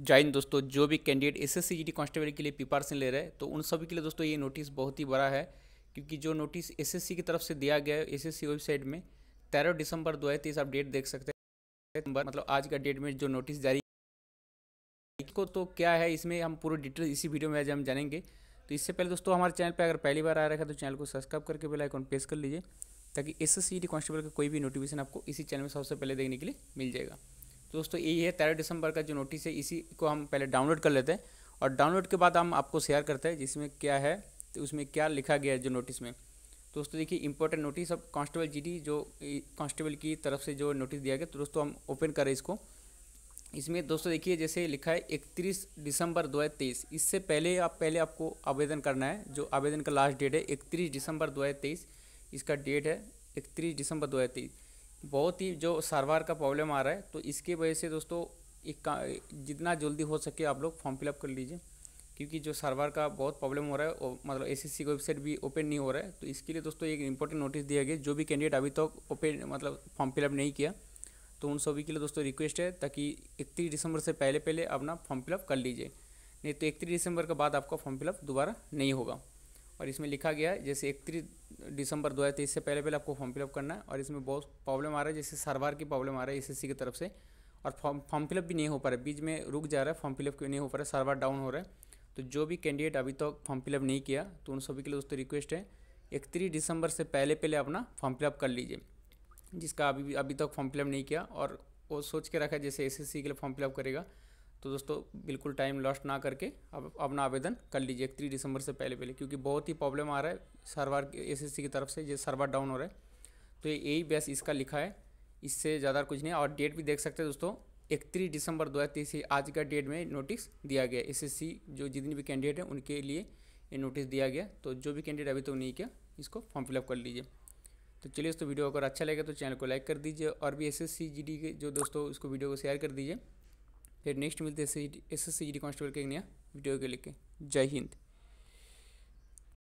जाइन दोस्तों जो भी candidate S S C constable के लिए प्रिपारेशन ले रहे हैं तो उन सभी के लिए दोस्तों ये नोटिस बहुत ही बड़ा है क्योंकि जो नोटिस एसएससी की तरफ से दिया गया है एसएससी वेबसाइट में तेरह दिसंबर दो हज़ार तेईस आप डेट देख सकते हैं मतलब आज का डेट में जो नोटिस जारी को तो क्या है इसमें हम पूरे डिटेल इसी वीडियो में आज हम जानेंगे तो इससे पहले दोस्तों हमारे चैनल पर अगर पहली बार आ रखा है तो चैनल को सब्सक्राइब करके बेल आइकॉन प्रेस कर लीजिए ताकि एस एस कांस्टेबल का कोई भी नोटिफिकेशन आपको इसी चैनल में सबसे पहले देखने के लिए मिल जाएगा दोस्तों ये है तेरह दिसंबर का जो नोटिस है इसी को हम पहले डाउनलोड कर लेते हैं और डाउनलोड के बाद हम आपको शेयर करते हैं जिसमें क्या है तो उसमें क्या लिखा गया है जो नोटिस में दोस्तों देखिए इंपॉर्टेंट नोटिस अब कांस्टेबल जीडी जो कांस्टेबल की तरफ से जो नोटिस दिया गया तो दोस्तों हम ओपन करें इसको इसमें दोस्तों देखिए जैसे लिखा है इकतीस दिसंबर दो इससे पहले आप पहले आपको आवेदन करना है जो आवेदन का लास्ट डेट है इकतीस दिसंबर दो इसका डेट है इकतीस दिसंबर दो बहुत ही जो सर्वर का प्रॉब्लम आ रहा है तो इसके वजह से दोस्तों एक का जितना जल्दी हो सके आप लोग फॉर्म फिलअप कर लीजिए क्योंकि जो सर्वर का बहुत प्रॉब्लम हो रहा है और मतलब एस की वेबसाइट भी ओपन नहीं हो रहा है तो इसके लिए दोस्तों एक इंपॉर्टेंट नोटिस दिया गया जो भी कैंडिडेट अभी तक तो ओपन मतलब फॉर्म फिलअप नहीं किया तो उन सभी के लिए दोस्तों रिक्वेस्ट है ताकि इकतीस दिसंबर से पहले पहले अपना फॉर्म फिलअप कर लीजिए नहीं तो इकतीस दिसंबर के बाद आपका फॉर्म फिलअप दोबारा नहीं होगा और इसमें लिखा गया है जैसे इकतीस दिसंबर तेईस से पहले पहले आपको फॉर्म फिलअप करना है और इसमें बहुत प्रॉब्लम आ रहा है जैसे सरवार की प्रॉब्लम आ रहा है एस की तरफ से और फॉर्म फॉर्म फिलअप भी नहीं हो पा रहा है बीच में रुक जा रहा है फॉर्म फिलअप क्यों नहीं हो पा रहा है सर्वर डाउन हो रहा है तो जो भी कैंडिडेट अभी तक फॉर्म फिलअप नहीं किया तो उन सभी के लिए दोस्तों रिक्वेस्ट है इकतीस दिसंबर से पहले पहले अपना फॉर्म फिलअप कर लीजिए जिसका अभी अभी तक फॉर्म फिलअप नहीं किया और वो सोच के रखा है जैसे सी के लिए फॉर्म फिलअप करेगा तो दोस्तों बिल्कुल टाइम लॉस्ट ना करके आप अपना आवेदन कर लीजिए थ्री दिसंबर से पहले पहले क्योंकि बहुत ही प्रॉब्लम आ रहा है सर्वर एसएससी की तरफ से ये सर्वर डाउन हो रहा है तो ये यही बेस इसका लिखा है इससे ज़्यादा कुछ नहीं और डेट भी देख सकते हैं दोस्तों इकतीस दिसंबर दो हज़ार आज का डेट में नोटिस दिया गया एस जो जितनी भी कैंडिडेट हैं उनके लिए ये नोटिस दिया गया तो जो भी कैंडिडेट अभी तो नहीं किया इसको फॉर्म फिलअप कर लीजिए तो चलिए दोस्तों वीडियो अगर अच्छा लगे तो चैनल को लाइक कर दीजिए और भी एस एस के जो दोस्तों उसको वीडियो को शेयर कर दीजिए फिर नेक्स्ट मिलते S S C G D constable के नया वीडियो के लिए जय हिंद